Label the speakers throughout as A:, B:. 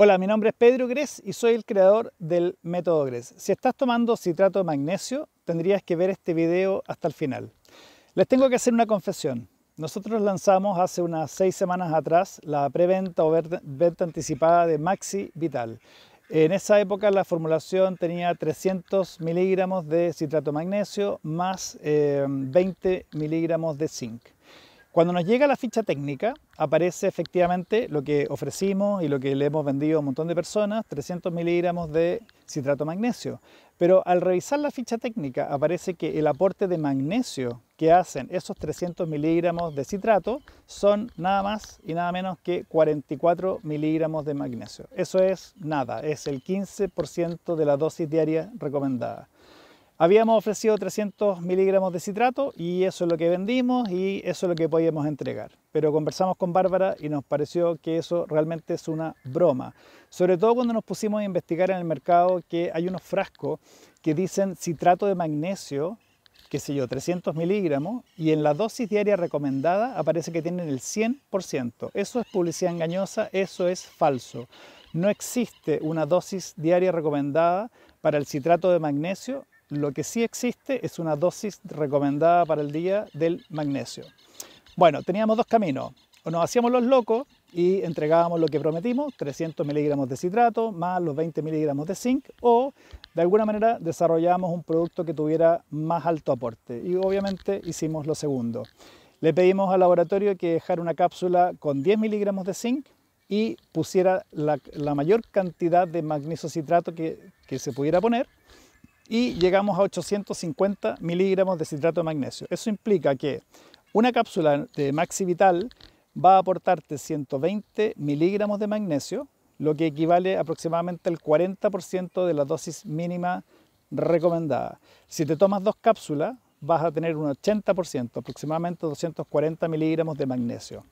A: Hola, mi nombre es Pedro Gres y soy el creador del método Gres. Si estás tomando citrato de magnesio, tendrías que ver este video hasta el final. Les tengo que hacer una confesión. Nosotros lanzamos hace unas seis semanas atrás la preventa o venta anticipada de Maxi Vital. En esa época la formulación tenía 300 miligramos de citrato de magnesio más 20 eh, miligramos de zinc. Cuando nos llega la ficha técnica, aparece efectivamente lo que ofrecimos y lo que le hemos vendido a un montón de personas, 300 miligramos de citrato magnesio. Pero al revisar la ficha técnica, aparece que el aporte de magnesio que hacen esos 300 miligramos de citrato son nada más y nada menos que 44 miligramos de magnesio. Eso es nada, es el 15% de la dosis diaria recomendada. Habíamos ofrecido 300 miligramos de citrato y eso es lo que vendimos y eso es lo que podíamos entregar. Pero conversamos con Bárbara y nos pareció que eso realmente es una broma. Sobre todo cuando nos pusimos a investigar en el mercado que hay unos frascos que dicen citrato de magnesio, qué sé yo, 300 miligramos y en la dosis diaria recomendada aparece que tienen el 100%. Eso es publicidad engañosa, eso es falso. No existe una dosis diaria recomendada para el citrato de magnesio lo que sí existe es una dosis recomendada para el día del magnesio. Bueno, teníamos dos caminos. O nos hacíamos los locos y entregábamos lo que prometimos, 300 miligramos de citrato más los 20 miligramos de zinc, o de alguna manera desarrollábamos un producto que tuviera más alto aporte. Y obviamente hicimos lo segundo. Le pedimos al laboratorio que dejara una cápsula con 10 miligramos de zinc y pusiera la, mayor cantidad de magnesio citrato que se pudiera poner y llegamos a 850 miligramos de citrato de magnesio. Eso implica que una cápsula de Maxi Vital va a aportarte 120 miligramos de magnesio, lo que equivale aproximadamente al 40% de la dosis mínima recomendada. Si te tomas dos cápsulas, vas a tener un 80%, aproximadamente 240 miligramos de magnesio.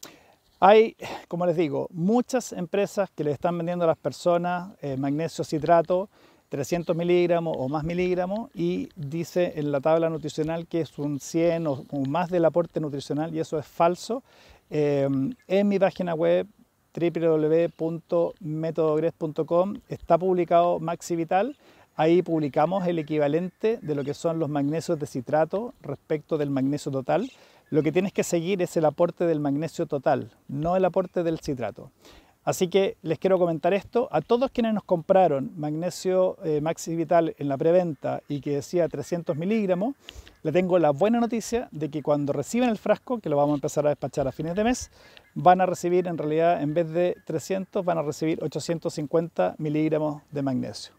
A: Hay, como les digo, muchas empresas que le están vendiendo a las personas eh, magnesio citrato 300 miligramos o más miligramos y dice en la tabla nutricional que es un 100 o, más del aporte nutricional y eso es falso. Eh, en mi página web www.metodogres.com está publicado Maxi Vital. Ahí publicamos el equivalente de lo que son los magnesios de citrato respecto del magnesio total. Lo que tienes que seguir es el aporte del magnesio total, no el aporte del citrato. Así que les quiero comentar esto. A todos quienes nos compraron magnesio eh, Maxi Vital en la preventa y que decía 300 miligramos, le tengo la buena noticia de que cuando reciben el frasco, que lo vamos a empezar a despachar a fines de mes, van a recibir en realidad en vez de 300, van a recibir 850 miligramos de magnesio.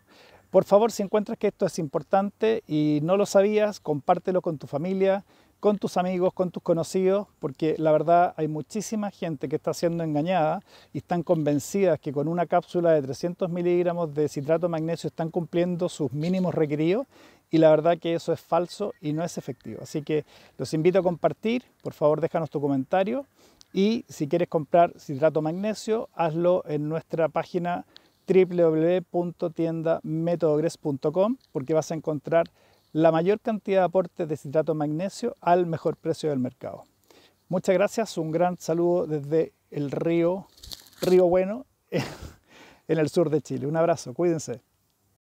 A: Por favor, si encuentras que esto es importante y no lo sabías, compártelo con tu familia, con tus amigos, con tus conocidos, porque la verdad hay muchísima gente que está siendo engañada y están convencidas que con una cápsula de 300 miligramos de citrato magnesio están cumpliendo sus mínimos requeridos y la verdad que eso es falso y no es efectivo. Así que los invito a compartir, por favor déjanos tu comentario y si quieres comprar citrato magnesio, hazlo en nuestra página www.tiendametodogres.com porque vas a encontrar la mayor cantidad de aportes de citrato de magnesio al mejor precio del mercado. Muchas gracias, un gran saludo desde el río, Río Bueno, en el sur de Chile. Un abrazo, cuídense.